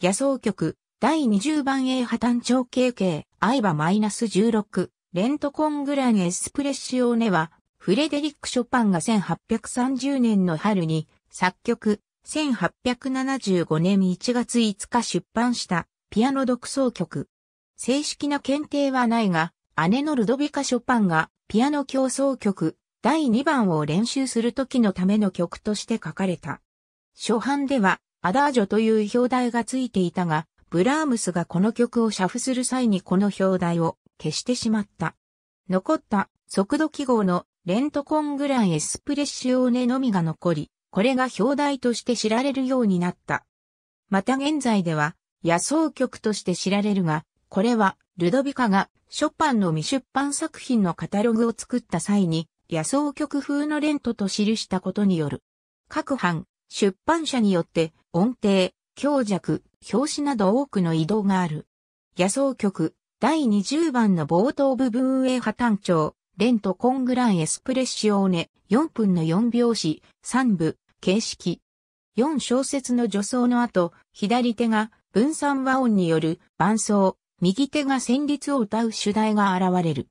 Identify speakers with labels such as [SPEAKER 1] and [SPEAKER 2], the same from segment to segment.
[SPEAKER 1] 野草局、第20番 A 破綻長経アイバマイナス16、レントコングランエスプレッシオーネは、フレデリック・ショパンが1830年の春に、作曲、1875年1月5日出版したピアノ独奏曲。正式な検定はないが、姉のルドビカ・ショパンがピアノ競争曲第2番を練習する時のための曲として書かれた。初版ではアダージョという表題がついていたが、ブラームスがこの曲をャフする際にこの表題を消してしまった。残った速度記号のレントコングランエスプレッシオーネのみが残り、これが表題として知られるようになった。また現在では野草曲として知られるが、これはルドビカがショパンの未出版作品のカタログを作った際に野草曲風のレントと記したことによる。各版出版社によって音程、強弱、表紙など多くの移動がある。野草曲、第20番の冒頭部分上破単調、レントコングランエスプレッシオーネ、4分の4拍子、3部、形式。4小節の助走の後、左手が分散和音による伴奏、右手が旋律を歌う主題が現れる。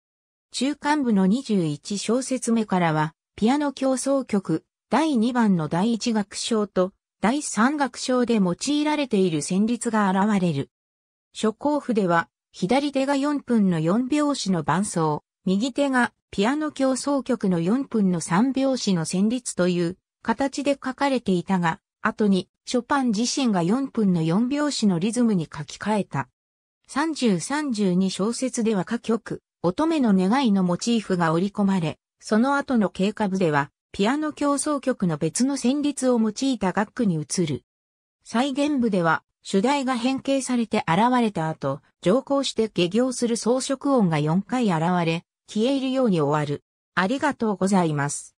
[SPEAKER 1] 中間部の21小節目からは、ピアノ競争曲、第2番の第1楽章と、第三楽章で用いられている旋律が現れる。初行譜では、左手が4分の4拍子の伴奏、右手がピアノ競争曲の4分の3拍子の旋律という形で書かれていたが、後にショパン自身が4分の4拍子のリズムに書き換えた。3032小節では歌曲、乙女の願いのモチーフが織り込まれ、その後の経過部では、ピアノ協奏曲の別の旋律を用いた楽句に移る。再現部では、主題が変形されて現れた後、上行して下行する装飾音が4回現れ、消えるように終わる。ありがとうございます。